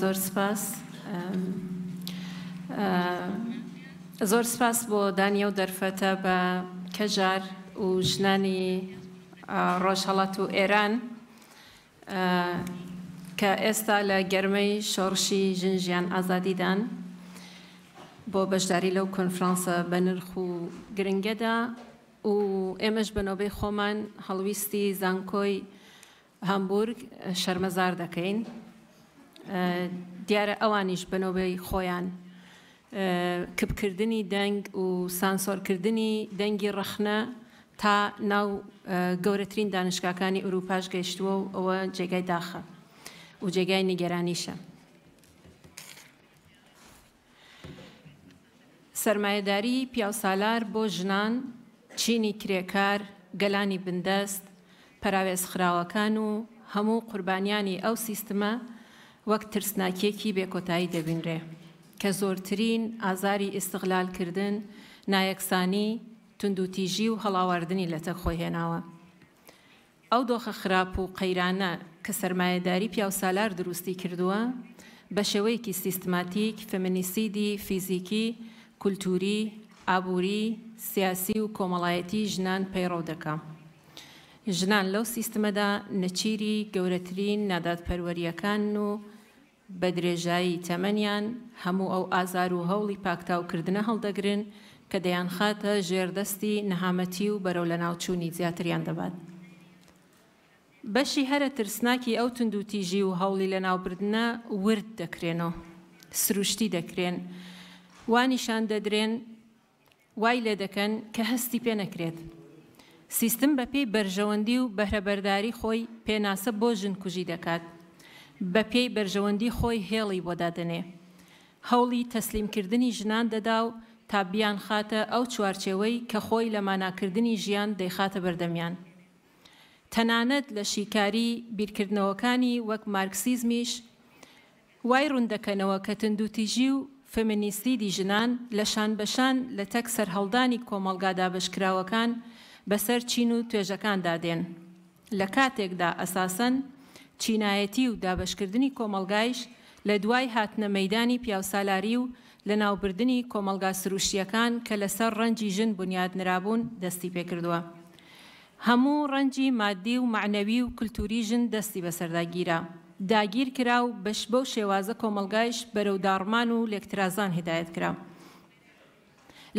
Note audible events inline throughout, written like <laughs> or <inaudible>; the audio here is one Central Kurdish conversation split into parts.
زۆر سپاس زۆر سپاس بۆ دانیە و دەرفەتە بە کەژار و ژنانی ڕۆژهڵات و ئێران کە ئێستا لە گەرمەی شۆڕشی ژنجیان ئازادیدان بۆ بەشداری لەو کنفرانسە بە نرخ و گرنگەدا و ئێمەش بەنۆبەی خۆمان هەڵویستی زانکۆی هەمبورگ شەرمەزار دەکەین. دیارە ئەوانیش بنەوەی خۆیان کپکردنی دەنگ و سانسۆرکردنی دەنگی ڕەخنە تا ناو گەورەترین دانشکاکانی ئوروپاش گەیشتووە و ئەوە جێگای داخە و جێگای نیگەرانیشە. سەرمایەداری پیاسالار بۆ ژنان چینی کرێکار گەلانی بندەست پراوێز خراوەکان و هەموو قوربانیانی ئەو سیستمە وەک ترسناکیەکی بێکۆتایی دەبینرێ کە زۆرترین ئازاری ئیسغلالکردن نایەکسانی تونندوتیژی و هەڵاواردنی لە تەخۆهێناوە. ئەو دۆخە خراپ و قەیرانە کە سرمایهداری پیاوسالار دروستی کردووە بە شێوەیەکی سیستماتیک فەمەنیسیدی فیزیکی کولتوری ئابووری سیاسی و کۆمەڵایەتی ژنان پەیڕۆ دەکە. ژنان لەو سیستمەدا نەچیری گەورەترین نادادپەروەریەکان و بە درێژایی تەمەنیان هەموو ئەو ئازار و هەوڵی پاکتاوکردنە هەڵدەگرن کە دەیان خاتە ژێردەستی نەهامەتی و بەرەو لە ناوچوونی زیاتریان دەبات. بەشی هەرە ترسناکی ئەو تونندوتیژی و هەوڵی لە ناوبردنە ورد دەکرێنەوە، سروشتی دەکرێن، وانیشان دەدرێن وای لێ دەکەن کە هەستی پێ نەکرێت. سیستم بەپی بەرژەوەندی و بەهرەبەرداری خۆی پێناسە بۆ ژنکوژی دەکات. بە پێی بەرژەوەندی خۆی هێڵی بۆدادنێ. هەوڵی تەسلیمکردنی ژنان دەدا و تا بیان خاتە ئەو چوارچێوەی کە خۆی لە ماناکردنی ژیان دەیخاتە بەردەمیان. تەنانەت لە شیکاری بیرکردنەوەکانی وەک مارکسیزمیش وای ڕوندەکەنەوە کە تندوتیژی و فمینیستیدی ژنان لە شان بەشان لە تەک سەررهەڵدانی کۆمەلگادا بەشکراوەکان بەسەر چین و توێژەکاندا دێن. لە کاتێکدا ئەساسەن چینایەتی و دابشکردنی کۆمەلگایش لە دوای هاتنە مەدانی پیاوسالاری و لە ناوبردنی کۆمەلگا سروشیەکان کە لەسەر ڕەنجی ژن بنیادنرابوون دەستی پێکردووە. هەموو ڕەنجی مادی و معنەوی و کللتوری ژن دەستی بەسەرداگیرە. داگیر کرا و بەش بەو شێوازە کۆمەلگایش بەرەو داڕمان و لێکترازان هدایت کرا.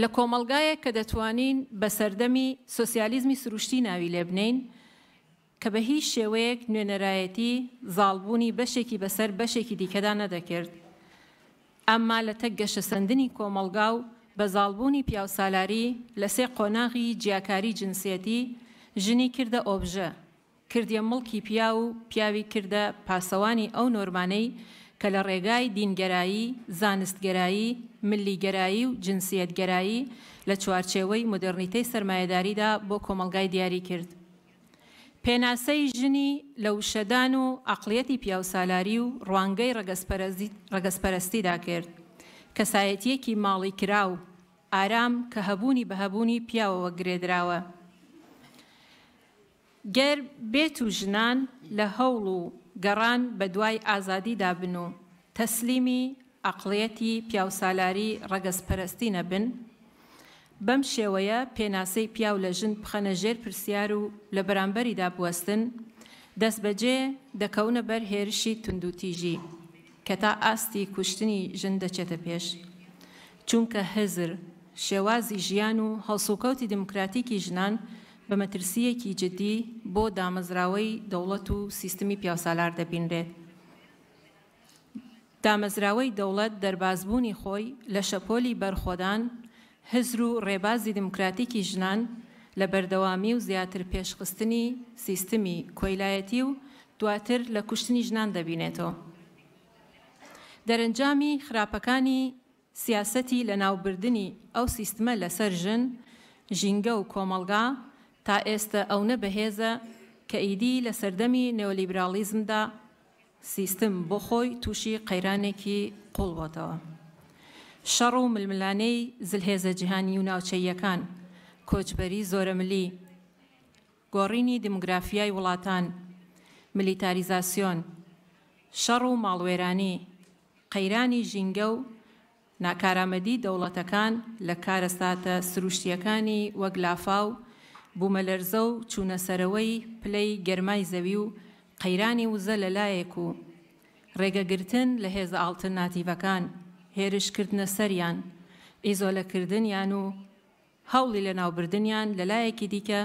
لە کۆمەلگایە کە دەتوانین بە سەردەمی سۆسیالیزمی سروشتی ناوی لێبنین، کە بە هیچ شێوەیەک نوێنەرایەتی زاڵبوونی بەشێکی بەسەر بەشێکی دیکەدا نەدەکرد. ئەمما لە تەک گەشەسەندنی کۆمەلگا و بە زاڵبوونی پیاوسالاری لە سێ قۆناغی جیاکاری جنسیەتی ژنی کردە ئۆبژە، کردە مڵکی پیا و پیاوی کردە پاسەوانی ئەو نۆرمانەی کە لە ڕێگای دینگەرایی، زانستگەرایی، ملیگەرایی و جنسیەتگەرایی لە چوارچێوەی مدررنیتەی سرمایهداریدا بۆ کۆمەلگای دیاری کرد. پێناسەی ژنی لە وشەدان و ئەقلەتی پیاوسالاری و ڕوانگەی ڕگەسپەرستیدا کرد کەسایەتیەکی ماڵی کرا و ئارام کە هەبوونی بە هەبوونی پیاوەوە گرێدراوە گەر بێت و ژنان لە هەوڵ و گەڕان بە دوای ئازادیدا بن و تەسلیمی ئەقلەتی پیاوسالاری ڕگەسپەرستی نەبن بەم شێوەیە پێناسەی پیاو لە ژن بخەنە ژێر پرسیار و لە بەرامبەریدا بوەستن، دەست بەجێ دەکەونە بەر هێرشی تونندوتیژی کە تا ئاستی کوشتنی ژن دەچێتە پێش. چونکە هەزر شێوازی ژیان و هەڵسوکەوتی دموکراتیکی ژنان بە مەترسیەکی جدی بۆ دامەزراوەی دەوڵەت و سیستمی پیاسالار دەبینرێت. دامەزراوەی دەوڵەت دەربازبوونی خۆی لە شەپۆلی بەرخۆدان هزر و ڕێبازی دموکراتیکی ژنان لە بەردەوامی و زیاتر پێشخستنی سیستمی کۆیلایەتی و دواتر لە کوشتنی ژنان دەبینێتەوە. دەرەنجامی خراپەکانی سیاسەتی لە ناوبردنی ئەو سیستمە لەسەر ژن، ژینگە و کۆمەلگا تا ئێستا ئەو نەبەهێزە کە ئیدی لە سەردەمی نێۆلیبرالیزمدا سیستم بۆ خۆی تووشی قەیرانێکی قوڵبتەوە. شەڕ و ململانەی زلهێزە جیهانی و ناوچەیەکان کۆچبەری زۆرەملی گۆڕینی دموگرافیای وڵاتان ملیتاریزاسیۆن شەڕ و ماڵوێرانی قەیرانی ژینگە و ناکارامەدی دەوڵەتەکان لە کارەستاتە سروشتیەکانی وەک لافااو بوومەلەرزە و چوونەسەرەوەی پلەی گەرمای زەوی و قەیرانی وزە لەلایەک و ڕێگەگرتن لە هێز ئاڵتەناتیڤەکان هێرشکردنە سەریان ئیزۆلەکردنیان و هەوڵی لە ناوبردنیان لەلایەکی دیکە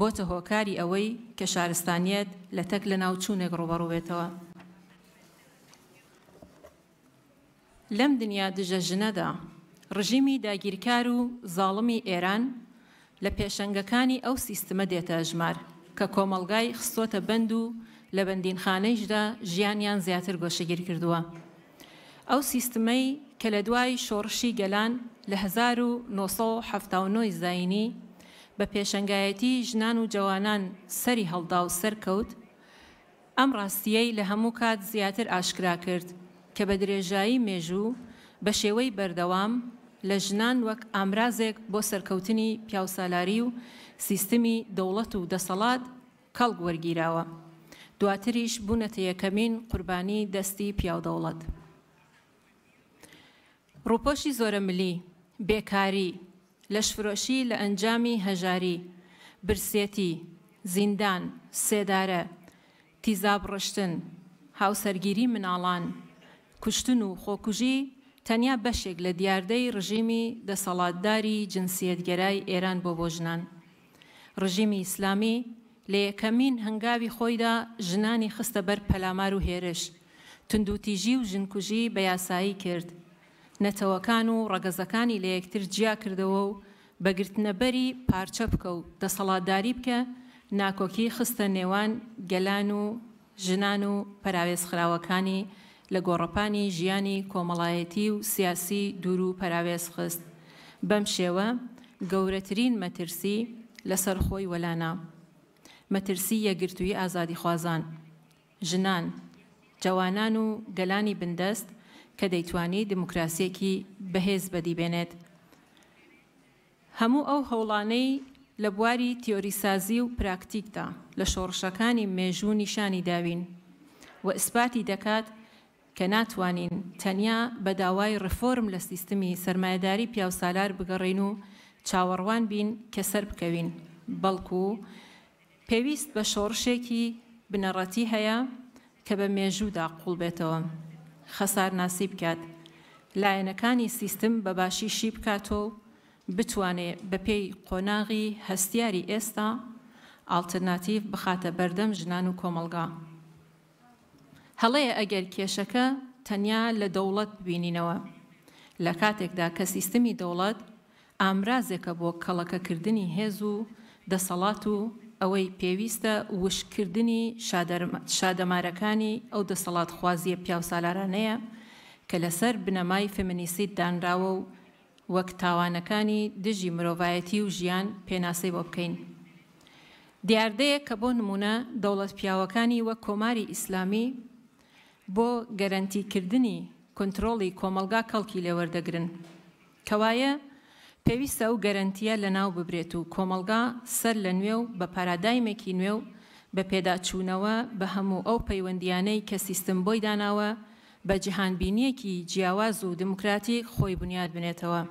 بۆتە هۆکاری ئەوەی کە شارستانیت لە تەک لە ناوچوونێک ڕوبەڕوێتەوە. لەم دنیا دژەژنەدا ڕژیمی داگیرکار و زاڵمی ئێران لە پێشەنگەکانی ئەو سیستمە دێتە ژمار کە کۆمەلگای خستۆتە بند و لە بەندینخانەیشدا ژیانیان زیاتر گۆشەگیر کردووە. ئەو سیستمەی کە لە دوای شۆڕشی گەلان لە 1970 زینی بە پێشنگایەتی ژنان و جوانان سەری هەڵدا و سەرکەوت، ئەم ڕاستیەی لە هەموو کات زیاتر ئاشکرا کرد کە بە درێژایی مێژوو بە شێوەی بەردەوام لە ژنان وەک ئامرازێک بۆ سەرکەوتنی پیاوسالاری و سیستمی دەوڵەت و دەسەڵات کەڵ وەرگیراوە. دواتریش بوونەتە یەکەمین قوربانی دەستی پیاودەوڵەت. ڕووپۆشی زۆرە ملی، بێکاری، لەشفرۆشی لە ئەنجامی هەژاری، برسێتی، زیندان، سێدارە، تیزاب ڕشتن، هاوسەرگیری مناڵان، کوشتن و خۆکوژی تەنیا بەشێک لە دیاردەی ڕژیمی دەسەڵاتداری جنسیەتگەرای ئێران بۆ بۆژنان. ڕژیمی ئیسلامی لە یەکەمین هەنگاوی خۆیدا ژنانی خستە بەر پەلامار و هێرش، تندوتیژی و ژنکوژی بە یاسایی کرد. نەتەوەکان و ڕەگەزەکانی لە یەکتر جیا کردەوە و بەگرتنەبەری پارچە بکە و دەسەڵاتداری بکە ناکۆکی خستە نێوان گەلان و ژنان و پراوێزخراوەکانی لە گۆڕەپانی ژیانی کۆمەڵایەتی و سیاسی دوور و پراوێز خست بەم شێوە گەورەترین مەترسی لەسەر خۆی وەلانا مەترسی یەگرتووی ئازادی خوازان ژنان جوانان و گەلانی بندەست کە دەیتوانی دموکراسیەکی بەهێز بەدیبێنێت. هەموو ئەو هەوڵانەی لە بواری تیۆریسازی و پراکتیکدا لە شۆڕشەکانی مێژوو نیشانی داوین و ئیسپاتی دەکات کە ناتوانین تەنیا بە داوای ڕفۆرم لە سیستمی سرمایهداری پیاوسالار بگەڕین و چاوەڕوان بین کە سەر بکەوین بەڵکو پێویست بە شۆڕشێکی بنەڕەتی هەیە کە بە مێژوودا قوڵ بێتەوە. خەسار ناسی بکات لایەنەکانی سیستم بەباشی شی بکاتۆ بتوانێت بە پێی قۆناغی هەستیاری ئێستا ئالتەرناتیف بخاتە بەردەم ژنان و کۆمەلگا. هەڵەیە ئەگەر کێشەکە تەنیا لە دەوڵەت ببینینەوە لە کاتێکدا کە سیستمی دەوڵەت ئامرازێکە بۆ کەڵەکەکردنی هێز و دەسەڵات و ئەوەی پێویستە وشکردنی شادەمارەکانی ئەو دەسەڵات خوازیە پیاوسالارانەیە کە لەسەر بنەمای فمینیسیت دانراوە و وەک تاوانەکانی دژی مرۆڤایەتی و ژیان پێناسەی بۆ بکەین. دیاردەیە کە بۆ نمونە دەوڵەت پیاوەکانی وەک کۆماری ئیسلامی بۆ گەرانتیکردنی کنترۆڵی کۆمەلگا کەڵکی لێوەردەگرن. کەوایە پێویستە و گەرنتیە لە ناو ببرێت و کۆمەلگا سەر لە نوێ و بە پارادایمێکی نوێ و بە پێداچوونەوە بە هەموو ئەو پەیوەندیانەی کە سیستم بۆی داناوە بە جیهانبینیەکی جیاواز و دموکراتی خۆی بنیاد بنێتەوە.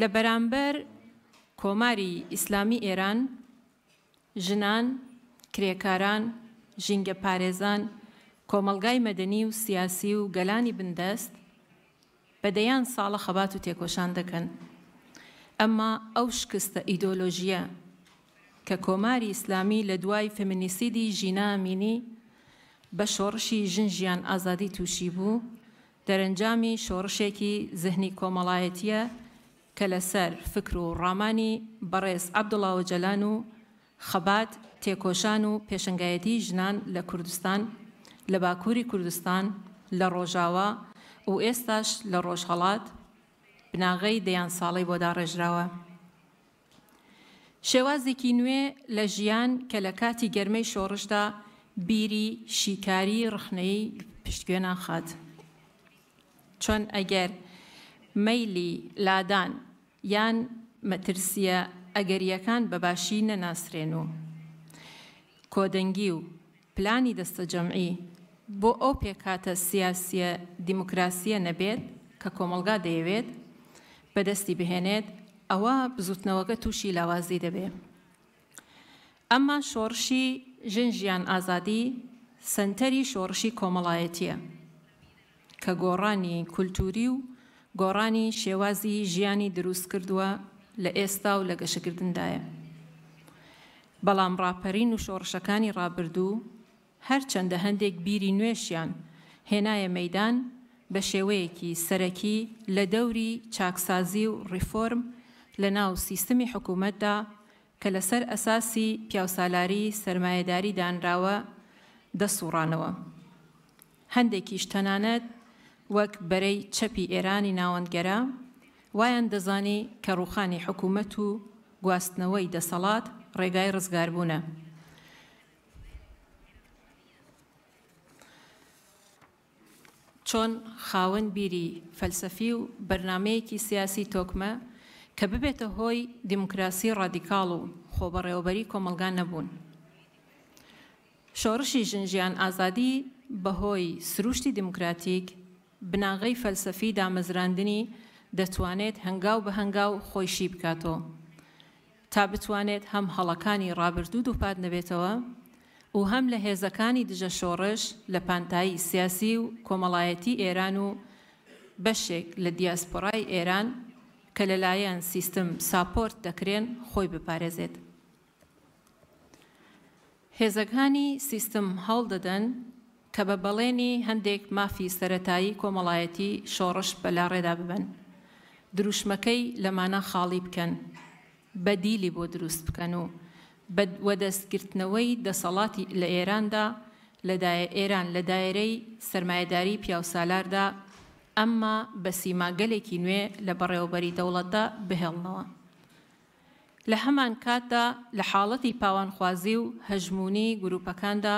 لە بەرامبەر کۆماری ئیسلامی ئێران ژنان، کرێکاران، ژینگە پارێزان، کۆمەلگای مەدەنی و سیاسی و گەلانی بندەست بەدەیان ساڵە خەبات و تێکۆشان دەکەن. ئەمما ئەو شکستە ئیدۆلۆژیە کە کۆماری ئیسلامی لە دوای فمینیسیدی ژینامینی بە شۆڕشی ژنجیان ئازادی تووشی بوو، دەرەنجامی شۆڕشێکی زەهنی کۆمەڵایەتیە کە لەسەر فکر و ڕامانی بەڕێز عبدڵاوە جەلان و خەبات تێکۆشان و پێشنگایەتی ژنان لە کوردستان لە باکووری کوردستان لە ڕۆژاوا و ئێستاش لە ڕۆژهڵات بناغەی دەیان ساڵی بۆدا ڕێژراوە. شێوازێکی نوێ لە ژیان کە لە کاتی گەرمەی شۆڕشدا بیری شیکاری ڕخنەی پشتگوێنان خات. چۆن ئەگەر مەیلی لادان یان مەترسیە ئەگەریەکان بەباشی نەناسرێن و کۆدەنگی و پلانی دەستە جەمعی بۆ ئەو پێکاتە سیاسە دیموکراسیە نەبێت کە کۆمەلگا دەیەوێت بەدەستی بهێنێت ئەوە بزوتنەوەگە تووشی لاوازی دەبێ. ئەمما شۆڕشی ژنجیان ئازادی سنتەری شۆڕشی کۆمەڵایەتیە کە گۆڕانی کولتوری و گۆڕانی شێوازی ژیانی دروست کردووە لە ئێستا و لە گەشەکردندایە. بەڵام ڕاپەرین و شۆڕشەکانی ڕابردوو هەرچەندە هەندێک بیری نوێشیان هێنایە مەدان بە شێوەیەکی سەرەکی لە دەوری چاکسازی و ڕیفۆرم لە ناو سیستمی حکوومەتدا کە لەسەر ئەساسی پیاوسالاری سرمایهداری دانراوە دەسوڕانەوە. هەندێکیش تەنانەت وەک بەرەی چەپی ئێرانی ناوەندگەرە وایان دەزانی کە ڕوخانی حکوومەت و گواستنەوەی دەسەڵات ڕێگای ڕزگاربوونە. چۆن خاوەن بیری فەلسەفی و بەرنمەیەکی سیاسی تۆکمە کە ببێتە هۆی دیموکراسی ڕادیکاڵ و خۆبەڕێوبەری کۆمەلگان نەبوون. شۆڕشی ژنجیان ئازادی بەهۆی سروشتی دموکراتیک بناغی فەلسەفی دامەزراندنی دەتوانێت هەنگاو بە هەنگاو خۆیشی بکاتەوە. تا بتوانێت هەم هەڵەکانی ڕابردوو دووپات نەبێتەوە و هەم لە هێزەکانی دژە شۆڕش لە پانتایی سیاسی و کۆمەڵایەتی ئێران و بەشێک لە دیاسپۆڕای ئێران کە لەلایەن سیستم ساپۆرت دەکرێن خۆی بپارێزێت. هێزەکانی سیستم هەڵدەدەن کە بە بەڵێنی هەندێک مافی سەتایی کۆمەڵایەتی شۆڕش بەلاڕێدا ببن. دروشمەکەی لەمانە خاڵی بکەن، بەدیلی بۆ دروست بکەن و بە دەستگرتنەوەی دەسەڵاتی لە ئێراندا ئێران لە دایرەی سرمایهداری پیاوسالاردا ئەمما بە سیماگەلێکی نوێ لە بەڕێوەبەری دەوڵەتدا بهێڵنەوە. لە هەمان کاتدا لە حاڵەتی پاوانخوازی و هەژمونی گروپەکاندا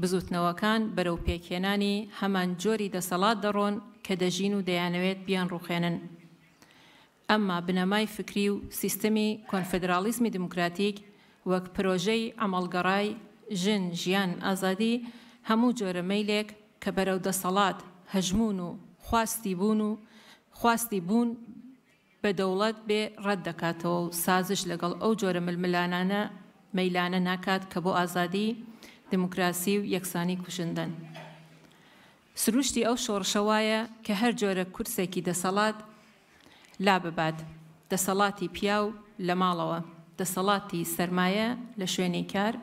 بزوتنەوەکان بەرەو پێکێنانی هەمان جۆری دەسەڵات دەڕۆن کە دەژین و دەیانەوێت بیان ڕوخێنن. ئەمما بنەمای فکری و سیستەمی کۆنفدرالیزمی دموکراتیک وەک پرۆژەی ئەمەڵگەڕای ژن ژیان ئازادی هەموو جۆرە مەیلێک کە بەرەو دەسەڵات هەژمون و خواستی بوون و خواستی بوون بە دەوڵەت بێ ڕەت دەکاتەوە و سازش لەگەڵ ئەو جۆرە ململانانە مەیلانە ناکات کە بۆ ئازادی دموکراسی و یەکسانی کوشندن. سروشتی ئەو شۆڕشەوایە کە هەر جۆرە کورسێکی دەسەڵات لا ببات دەسەڵاتی پیا و لە ماڵەوە. دەسەڵاتی سەرمایە لە شوێنی کار،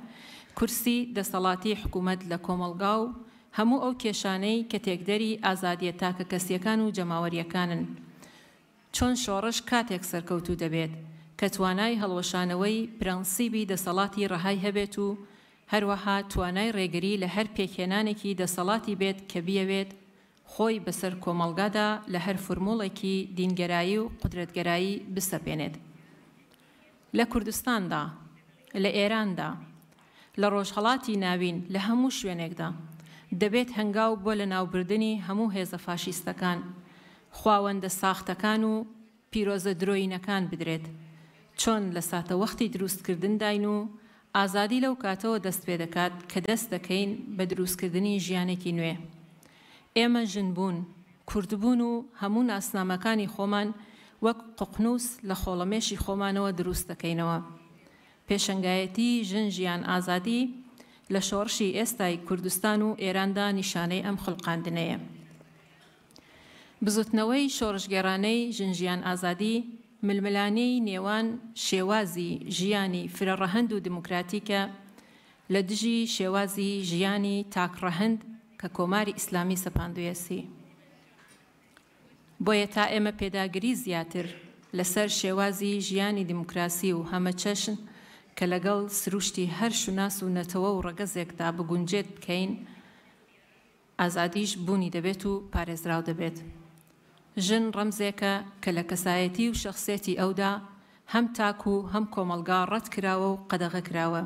کورسی دەسەڵاتی حکوومەت لە کۆمەلگا و هەموو ئەو کێشانەی کە تێکدەری ئازادیە تاکە کەسیەکان و جەماوەریەکانن. چۆن شۆڕش کاتێک سەرکەوتو دەبێت کە توانای هەڵوەشانەوەی پرەنسیبی دەسەڵاتی ڕەهای هەبێت و هەروەها توانای ڕێگری لە هەر پێکێنانێکی دەسەڵاتی بێت کە بیەوێت خۆی بەسەر کۆمەلگادا لە هەر فرموڵێکی دینگەرایی و قدرەتگەرایی بسەپێنێت. لە کوردستاندا لە ئێراندا لە ڕۆژهڵاتی ناوین لە هەموو شوێنێکدا دەبێت هەنگاو بۆ لە ناوبردنی هەموو هێزە فاشیستەکان خواوەندە ساختەکان و پیرۆزە درۆینەکان بدرێت چۆن لە ساتە وەختی دروستکردن داین و ئازادی لەو کاتەوە دەست پێ دەکات کە دەست دەکەین بە دروستکردنی ژیانێکی نوێ ئێمە ژن بوون کوردبوون و هەموو ناسنامەکانی خۆمان وەک قوقنووس لە خۆڵەمێشی خۆمانەوە دروست دەکەینەوە. پێشنگایەتی ژنجیان ئازادی لە شۆڕشی ئێستای کوردستان و ئێراندا نیشانەی ئەم خڵقاندنەیە. بزوتنەوەی شۆڕژگەرانەی ژنجیان ئازادی ململانەی نێوان شێوازی ژیانی فرەڕەهند و دموکراتیکە لە دژی شێوازی ژیانی تاکڕەهند کە کۆماری ئیسلامی سەپاندویەسی. بۆیە تا ئێمە پێداگری زیاتر لەسەر شێوازی ژیانی دیموکراسی و هەمە چەشن کە لەگەڵ سروشتی هەر شوناس و نەتەوە و ڕەگەزێکدا بگونجێت بکەین، ئازادیش بوونی دەبێت و پارێزراو دەبێت. ژن ڕەمزێکە کە لە کەسایەتی و شخصێتی ئەودا هەم تاک و هەم کۆمەلگا ڕەت کراوە و قەدەغە کراوە.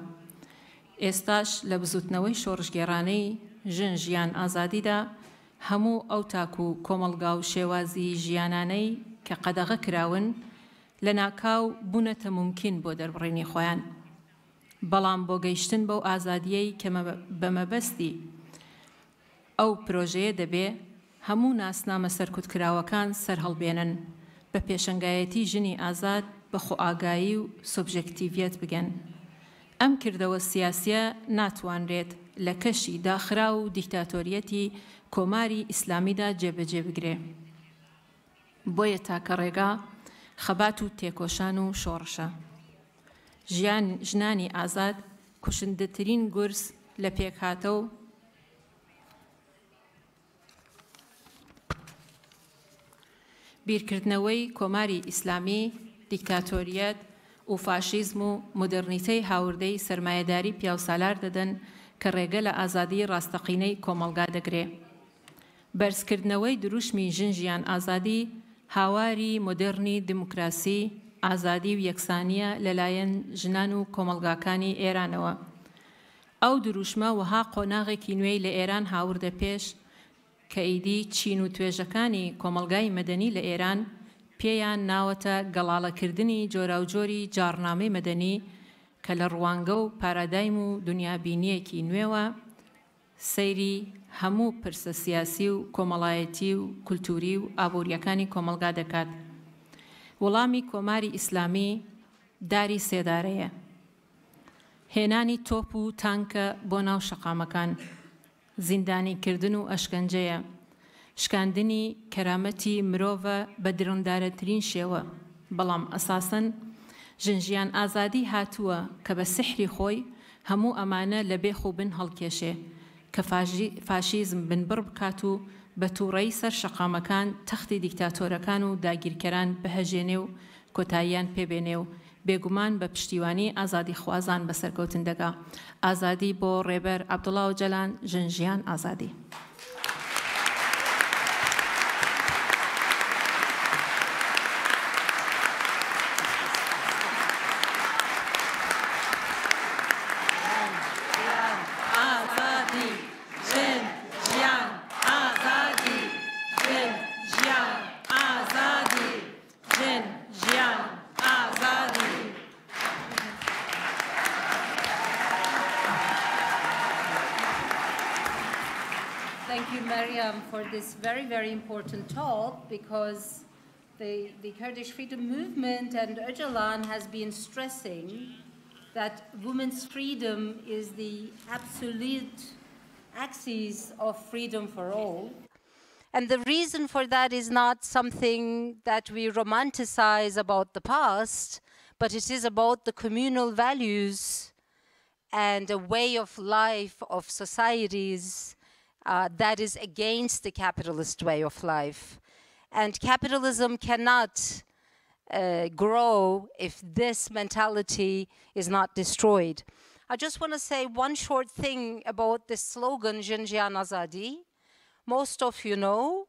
ئێستاش لە بزوتنەوەی شۆڕژگێرانەی ژن ژیان ئازادیدا هەموو ئەو تاکو و کۆمەلگا و شێوازی ژیانانەی کە قەدەغە کراون لە ناکاو بوونەتە ممکن بۆ دەربڕینی خۆیان. بەڵام بۆ گەیشتن بەو ئازادیەی کە بەمەبەستی ئەو پرۆژەیە دەبێ هەموو ناسنامە سەرکوتکراوەکان سەرهەڵبێنن بە پێشنگایەتی ژنی ئازاد بە خۆئاگایی و سوبژەکتیڤەت بگەن. ئەم کردەوە سیاسە ناتوانرێت لە کەشی داخرا و دیکتاتۆریەتی کۆماری ئیسلامیدا جێبەجێ بگرێ. بۆیە تاکە ڕێگا خەبات و تێکۆشان و شۆڕشە. ژیان ژنانی ئازاد کوشندەترین گورس لە پێکهاتە و بیرکردنەوەی کۆماری ئیسلامی دیکتاتۆریەت و فاشیزم و مدررنیتەی هاوردەی سرمایهداری پیاوسالار دەدەن کە ڕێگە لە ئازادی ڕاستەقینەی کۆمەلگا دەگرێ. بەرزکردنەوەی دروشمی ژنجیان ئازادی هاواری مدررنی دموکراسی ئازادی و یەکسانیە لەلایەن ژنان و کۆمەلگاکانی ئێرانەوە. ئەو دروشمە وەها قۆناغێکی نوێی لە ئێران هاوردە پێش کە ئیدی چین و توێژەکانی کۆمەلگای مەدەنی لە ئێران پێیان ناوەتە گەڵاڵەکردنی جۆراوجۆری جارنامەی مەدەنی کە لە ڕوانگە و پارادایم و دنیابینیەکی نوێوە سەیری هەموو پرسە سیاسی و کۆمەڵایەتی و کولتوری و ئابوووریەکانی کۆمەلگا دەکات. وەڵامی کۆماری ئیسلامی داری سێدارەیە. هێنانی تۆپ و تانکە بۆ ناو شەقامەکان، زیندانیکردن و ئەشکەنجەیە، شکاندنی کەرامەتی مرۆڤە بە درڕندارەترین شێوە، بەڵام ئەساسن ژنجیان ئازادی هاتووە کە بە سحری خۆی هەموو ئەمانە لە بێخو بن هەڵکێشێ کە فاشیزم بنبڕ بکات و بە تووڕەی سەر شەقامەکان تەختی دیکتاتۆرەکان و داگیرکەران بەهەژێنێ و کۆتاییان پێبێنێ و بێگومان بە پشتیوانی ئازادی خوازان بەسەرکەوتن دەگا ئازادی بۆ ڕێبەر عبدڵاو جەلان ژنجیان ئازادی. Maryam, for this very, very important talk because the, the Kurdish freedom movement and Öcalan has been stressing that women's freedom is the absolute axis of freedom for all. And the reason for that is not something that we romanticize about the past, but it is about the communal values and a way of life of societies uh, that is against the capitalist way of life. And capitalism cannot uh, grow if this mentality is not destroyed. I just want to say one short thing about the slogan, Jinjian Azadi. Most of you know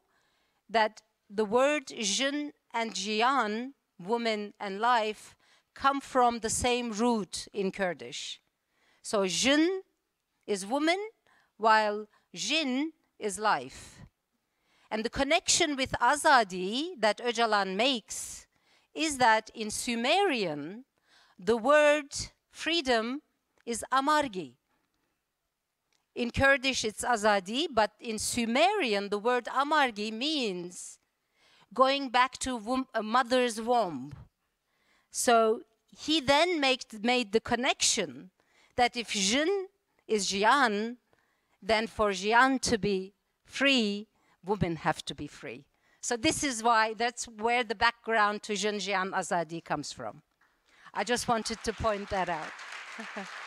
that the word Jin and Jian, woman and life, come from the same root in Kurdish. So Jin is woman, while Jin is life. And the connection with Azadi that Öcalan makes is that in Sumerian, the word freedom is amargi. In Kurdish, it's azadi, but in Sumerian, the word amargi means going back to a mother's womb. So he then made the connection that if Jin is jian, then for Jian to be free, women have to be free. So this is why, that's where the background to Xinjiang Azadi comes from. I just wanted to point that out. <laughs>